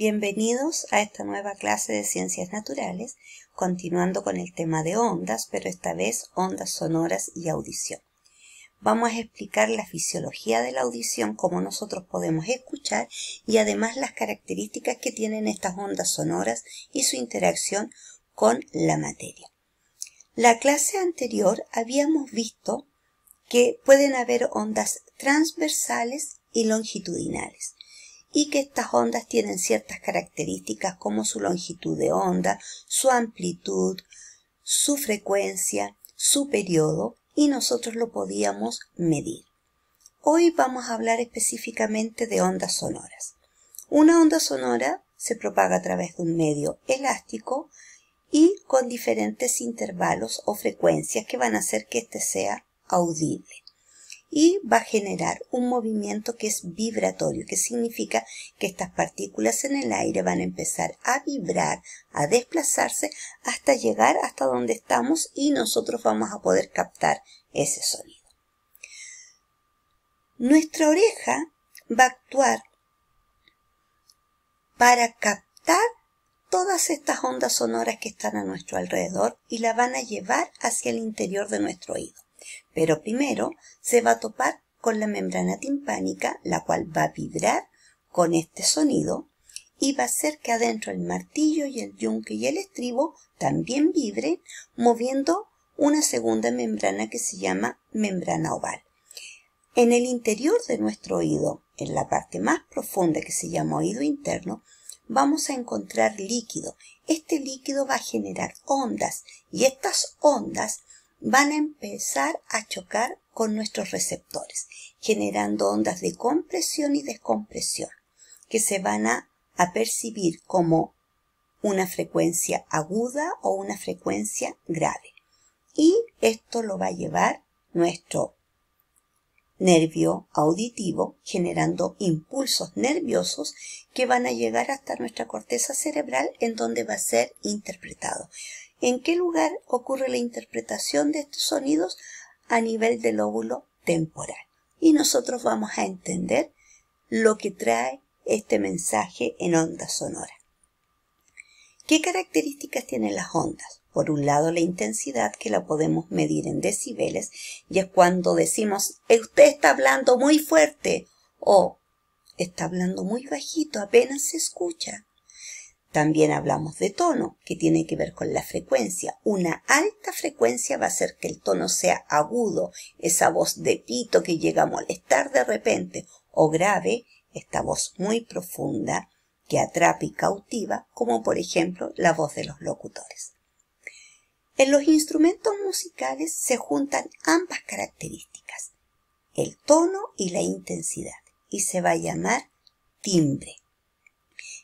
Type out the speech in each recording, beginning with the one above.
Bienvenidos a esta nueva clase de ciencias naturales, continuando con el tema de ondas, pero esta vez ondas sonoras y audición. Vamos a explicar la fisiología de la audición, cómo nosotros podemos escuchar y además las características que tienen estas ondas sonoras y su interacción con la materia. La clase anterior habíamos visto que pueden haber ondas transversales y longitudinales y que estas ondas tienen ciertas características como su longitud de onda, su amplitud, su frecuencia, su periodo y nosotros lo podíamos medir. Hoy vamos a hablar específicamente de ondas sonoras. Una onda sonora se propaga a través de un medio elástico y con diferentes intervalos o frecuencias que van a hacer que éste sea audible y va a generar un movimiento que es vibratorio, que significa que estas partículas en el aire van a empezar a vibrar, a desplazarse hasta llegar hasta donde estamos y nosotros vamos a poder captar ese sonido. Nuestra oreja va a actuar para captar todas estas ondas sonoras que están a nuestro alrededor y la van a llevar hacia el interior de nuestro oído. Pero primero se va a topar con la membrana timpánica, la cual va a vibrar con este sonido y va a hacer que adentro el martillo y el yunque y el estribo también vibren, moviendo una segunda membrana que se llama membrana oval. En el interior de nuestro oído, en la parte más profunda que se llama oído interno, vamos a encontrar líquido. Este líquido va a generar ondas y estas ondas van a empezar a chocar con nuestros receptores, generando ondas de compresión y descompresión, que se van a, percibir como una frecuencia aguda o una frecuencia grave. Y esto lo va a llevar nuestro nervio auditivo generando impulsos nerviosos que van a llegar hasta nuestra corteza cerebral en donde va a ser interpretado en qué lugar ocurre la interpretación de estos sonidos a nivel del óvulo temporal. Y nosotros vamos a entender lo que trae este mensaje en onda sonora. ¿Qué características tienen las ondas? Por un lado, la intensidad que la podemos medir en decibeles, y es cuando decimos, usted está hablando muy fuerte o está hablando muy bajito, apenas se escucha. También hablamos de tono, que tiene que ver con la frecuencia. Una alta frecuencia va a hacer que el tono sea agudo, esa voz de pito que llega a molestar de repente, o grave, esta voz muy profunda que atrapa y cautiva, como por ejemplo la voz de los locutores. En los instrumentos musicales se juntan ambas características, el tono y la intensidad, y se va a llamar timbre.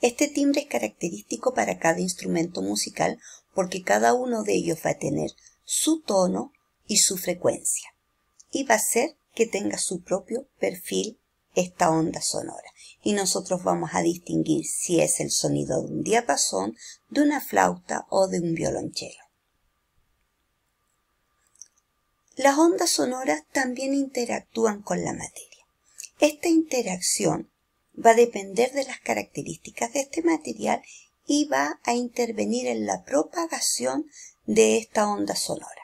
Este timbre es característico para cada instrumento musical porque cada uno de ellos va a tener su tono y su frecuencia y va a ser que tenga su propio perfil esta onda sonora y nosotros vamos a distinguir si es el sonido de un diapasón, de una flauta o de un violonchelo. Las ondas sonoras también interactúan con la materia. Esta interacción va a depender de las características de este material y va a intervenir en la propagación de esta onda sonora.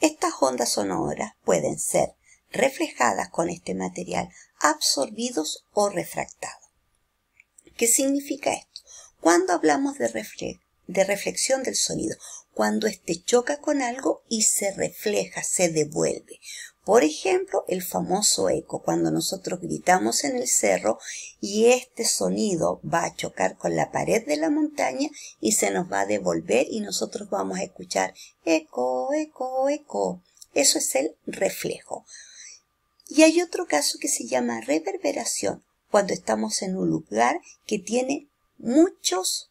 Estas ondas sonoras pueden ser reflejadas con este material, absorbidos o refractados. ¿Qué significa esto? Cuando hablamos de, de reflexión del sonido, cuando este choca con algo y se refleja, se devuelve. Por ejemplo, el famoso eco, cuando nosotros gritamos en el cerro y este sonido va a chocar con la pared de la montaña y se nos va a devolver y nosotros vamos a escuchar eco, eco, eco. Eso es el reflejo. Y hay otro caso que se llama reverberación, cuando estamos en un lugar que tiene muchos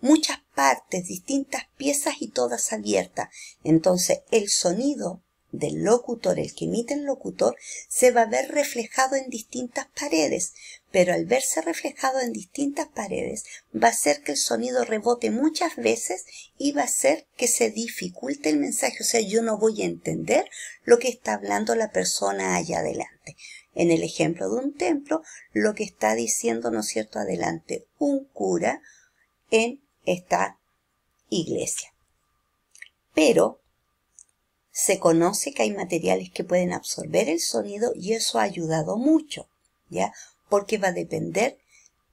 muchas partes, distintas piezas y todas abiertas. Entonces el sonido del locutor, el que emite el locutor, se va a ver reflejado en distintas paredes, pero al verse reflejado en distintas paredes va a ser que el sonido rebote muchas veces y va a ser que se dificulte el mensaje, o sea, yo no voy a entender lo que está hablando la persona allá adelante. En el ejemplo de un templo, lo que está diciendo, ¿no es cierto?, adelante un cura en esta iglesia. Pero se conoce que hay materiales que pueden absorber el sonido y eso ha ayudado mucho, ¿ya? Porque va a depender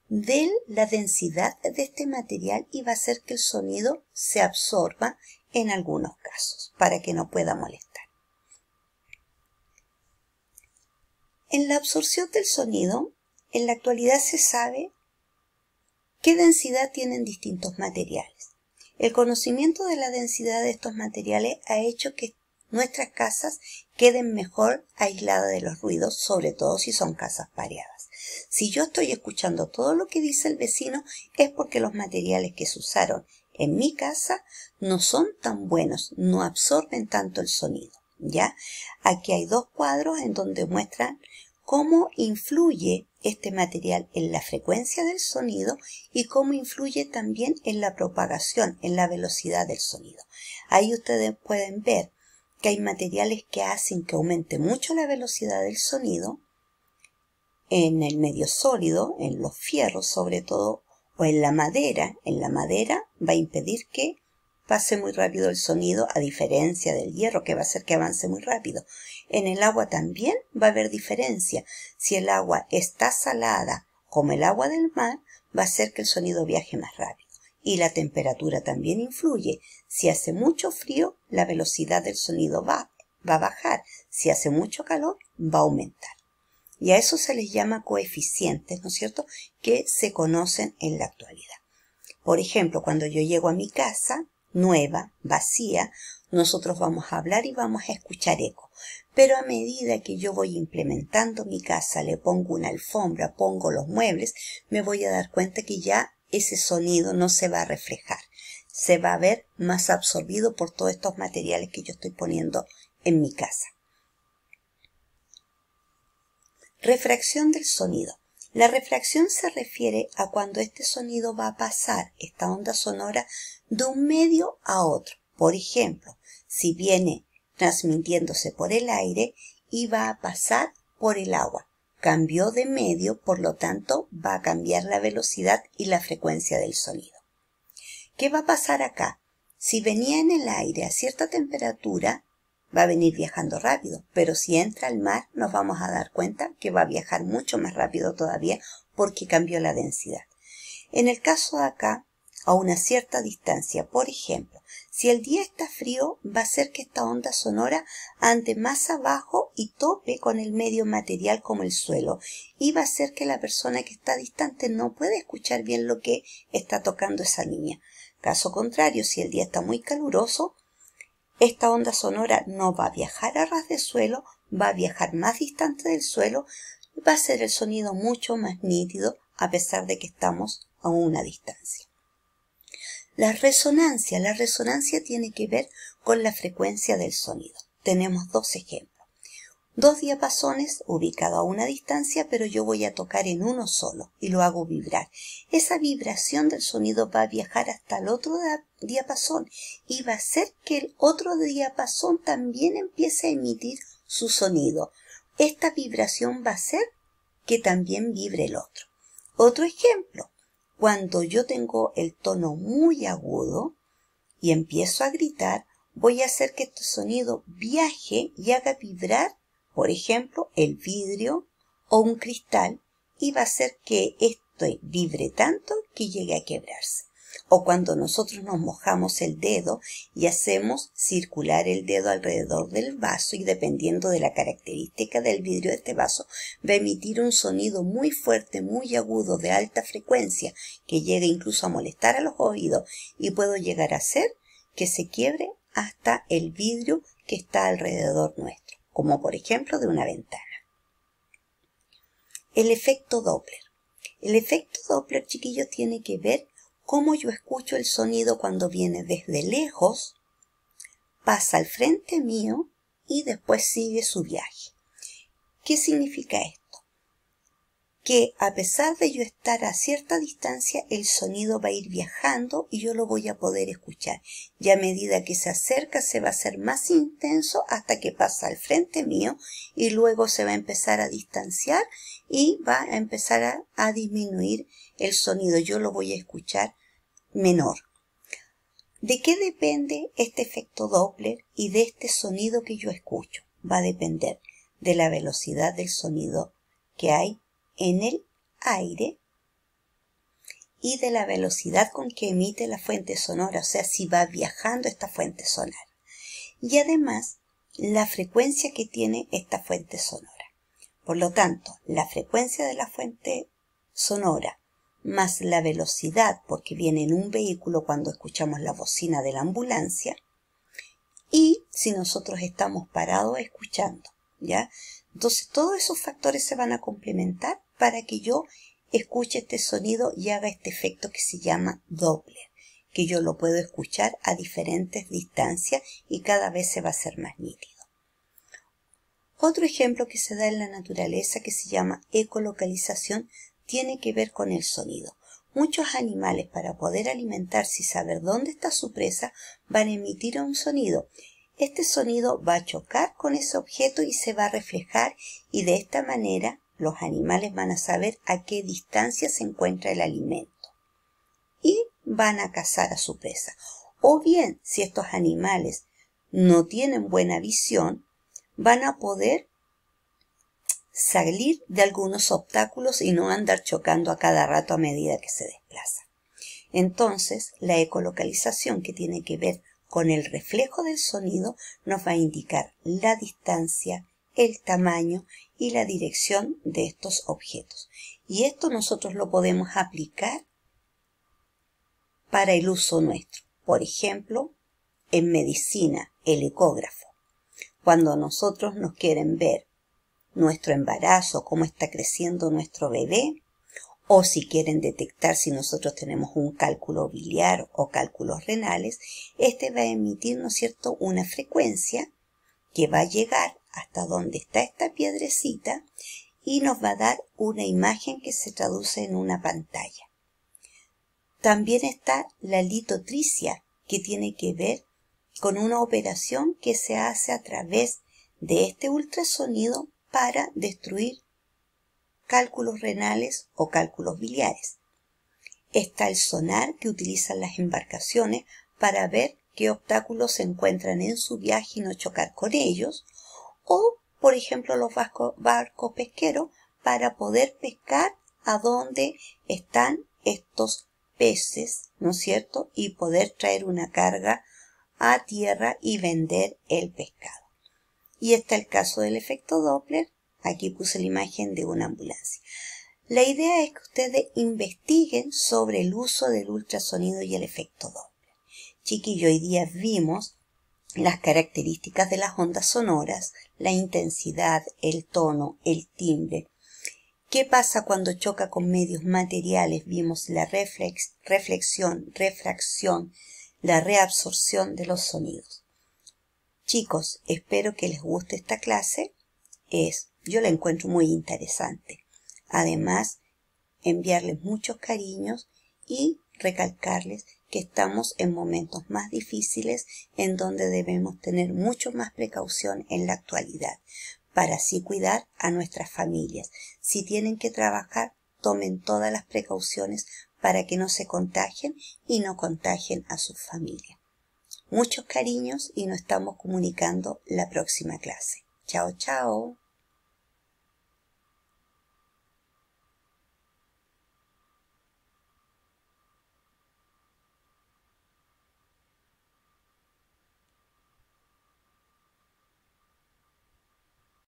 de la densidad de este material y va a hacer que el sonido se absorba en algunos casos para que no pueda molestar. En la absorción del sonido, en la actualidad se sabe qué densidad tienen distintos materiales. El conocimiento de la densidad de estos materiales ha hecho que nuestras casas queden mejor aisladas de los ruidos, sobre todo si son casas pareadas. Si yo estoy escuchando todo lo que dice el vecino es porque los materiales que se usaron en mi casa no son tan buenos, no absorben tanto el sonido, ¿ya? Aquí hay dos cuadros en donde muestran cómo influye este material en la frecuencia del sonido y cómo influye también en la propagación, en la velocidad del sonido. Ahí ustedes pueden ver hay materiales que hacen que aumente mucho la velocidad del sonido en el medio sólido, en los fierros sobre todo, o en la madera. En la madera va a impedir que pase muy rápido el sonido, a diferencia del hierro, que va a hacer que avance muy rápido. En el agua también va a haber diferencia. Si el agua está salada, como el agua del mar, va a hacer que el sonido viaje más rápido y la temperatura también influye. Si hace mucho frío, la velocidad del sonido va, va a bajar. Si hace mucho calor, va a aumentar. Y a eso se les llama coeficientes, ¿no es cierto?, que se conocen en la actualidad. Por ejemplo, cuando yo llego a mi casa, nueva, vacía, nosotros vamos a hablar y vamos a escuchar eco. Pero a medida que yo voy implementando mi casa, le pongo una alfombra, pongo los muebles, me voy a dar cuenta que ya ese sonido no se va a reflejar, se va a ver más absorbido por todos estos materiales que yo estoy poniendo en mi casa. Refracción del sonido. La refracción se refiere a cuando este sonido va a pasar, esta onda sonora, de un medio a otro. Por ejemplo, si viene transmitiéndose por el aire y va a pasar por el agua cambió de medio, por lo tanto va a cambiar la velocidad y la frecuencia del sonido. ¿Qué va a pasar acá? Si venía en el aire a cierta temperatura, va a venir viajando rápido, pero si entra al mar nos vamos a dar cuenta que va a viajar mucho más rápido todavía porque cambió la densidad. En el caso de acá, a una cierta distancia, por ejemplo, si el día está frío, va a ser que esta onda sonora ande más abajo y tope con el medio material como el suelo, y va a ser que la persona que está distante no puede escuchar bien lo que está tocando esa niña. Caso contrario, si el día está muy caluroso, esta onda sonora no va a viajar a ras de suelo, va a viajar más distante del suelo, va a ser el sonido mucho más nítido a pesar de que estamos a una distancia. La resonancia, la resonancia tiene que ver con la frecuencia del sonido. Tenemos dos ejemplos. Dos diapasones ubicados a una distancia, pero yo voy a tocar en uno solo y lo hago vibrar. Esa vibración del sonido va a viajar hasta el otro diapasón y va a hacer que el otro diapasón también empiece a emitir su sonido. Esta vibración va a hacer que también vibre el otro. Otro ejemplo, cuando yo tengo el tono muy agudo y empiezo a gritar, voy a hacer que este sonido viaje y haga vibrar, por ejemplo, el vidrio o un cristal y va a hacer que esto vibre tanto que llegue a quebrarse o cuando nosotros nos mojamos el dedo y hacemos circular el dedo alrededor del vaso y dependiendo de la característica del vidrio de este vaso va a emitir un sonido muy fuerte, muy agudo, de alta frecuencia que llega incluso a molestar a los oídos y puedo llegar a hacer que se quiebre hasta el vidrio que está alrededor nuestro, como por ejemplo de una ventana. El efecto Doppler. El efecto Doppler, chiquillos, tiene que ver cómo yo escucho el sonido cuando viene desde lejos, pasa al frente mío y después sigue su viaje. ¿Qué significa esto? Que a pesar de yo estar a cierta distancia, el sonido va a ir viajando y yo lo voy a poder escuchar. Y a medida que se acerca se va a hacer más intenso hasta que pasa al frente mío y luego se va a empezar a distanciar y va a empezar a, a disminuir el sonido, yo lo voy a escuchar menor. ¿De qué depende este efecto Doppler y de este sonido que yo escucho? Va a depender de la velocidad del sonido que hay en el aire y de la velocidad con que emite la fuente sonora, o sea, si va viajando esta fuente sonora. Y además, la frecuencia que tiene esta fuente sonora. Por lo tanto, la frecuencia de la fuente sonora más la velocidad, porque viene en un vehículo cuando escuchamos la bocina de la ambulancia, y si nosotros estamos parados escuchando, ¿ya? Entonces todos esos factores se van a complementar para que yo escuche este sonido y haga este efecto que se llama Doppler, que yo lo puedo escuchar a diferentes distancias y cada vez se va a hacer más nítido. Otro ejemplo que se da en la naturaleza que se llama ecolocalización tiene que ver con el sonido. Muchos animales para poder alimentarse y saber dónde está su presa van a emitir un sonido. Este sonido va a chocar con ese objeto y se va a reflejar y de esta manera los animales van a saber a qué distancia se encuentra el alimento y van a cazar a su presa. O bien, si estos animales no tienen buena visión, van a poder salir de algunos obstáculos y no andar chocando a cada rato a medida que se desplaza. Entonces, la ecolocalización que tiene que ver con el reflejo del sonido nos va a indicar la distancia, el tamaño y la dirección de estos objetos. Y esto nosotros lo podemos aplicar para el uso nuestro. Por ejemplo, en medicina, el ecógrafo. Cuando nosotros nos quieren ver nuestro embarazo, cómo está creciendo nuestro bebé, o si quieren detectar si nosotros tenemos un cálculo biliar o cálculos renales, este va a emitir, ¿no es cierto?, una frecuencia que va a llegar hasta donde está esta piedrecita y nos va a dar una imagen que se traduce en una pantalla. También está la litotricia, que tiene que ver con una operación que se hace a través de este ultrasonido para destruir cálculos renales o cálculos biliares. Está el sonar que utilizan las embarcaciones para ver qué obstáculos se encuentran en su viaje y no chocar con ellos, o por ejemplo los barcos, pesqueros para poder pescar a dónde están estos peces, ¿no es cierto? Y poder traer una carga a tierra y vender el pescado. Y está el caso del efecto Doppler. Aquí puse la imagen de una ambulancia. La idea es que ustedes investiguen sobre el uso del ultrasonido y el efecto Doppler. Chiquillo, hoy día vimos las características de las ondas sonoras, la intensidad, el tono, el timbre. ¿Qué pasa cuando choca con medios materiales? Vimos la reflexión, refracción, la reabsorción de los sonidos. Chicos, espero que les guste esta clase. Es, yo la encuentro muy interesante. Además, enviarles muchos cariños y recalcarles que estamos en momentos más difíciles en donde debemos tener mucho más precaución en la actualidad para así cuidar a nuestras familias. Si tienen que trabajar, tomen todas las precauciones para que no se contagien y no contagien a sus familias. Muchos cariños y nos estamos comunicando la próxima clase. Chao, chao.